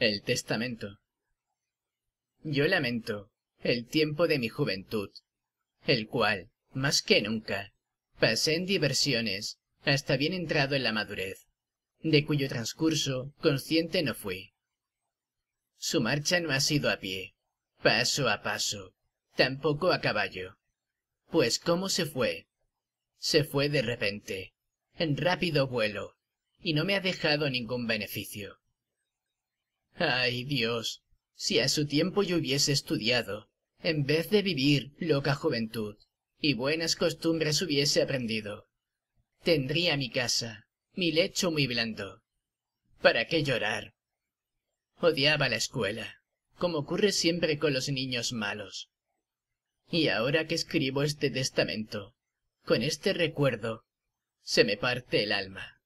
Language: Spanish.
El testamento. Yo lamento el tiempo de mi juventud, el cual, más que nunca, pasé en diversiones hasta bien entrado en la madurez, de cuyo transcurso consciente no fui. Su marcha no ha sido a pie, paso a paso, tampoco a caballo. Pues cómo se fue. Se fue de repente, en rápido vuelo, y no me ha dejado ningún beneficio ay dios si a su tiempo yo hubiese estudiado en vez de vivir loca juventud y buenas costumbres hubiese aprendido tendría mi casa mi lecho muy blando para qué llorar odiaba la escuela como ocurre siempre con los niños malos y ahora que escribo este testamento con este recuerdo se me parte el alma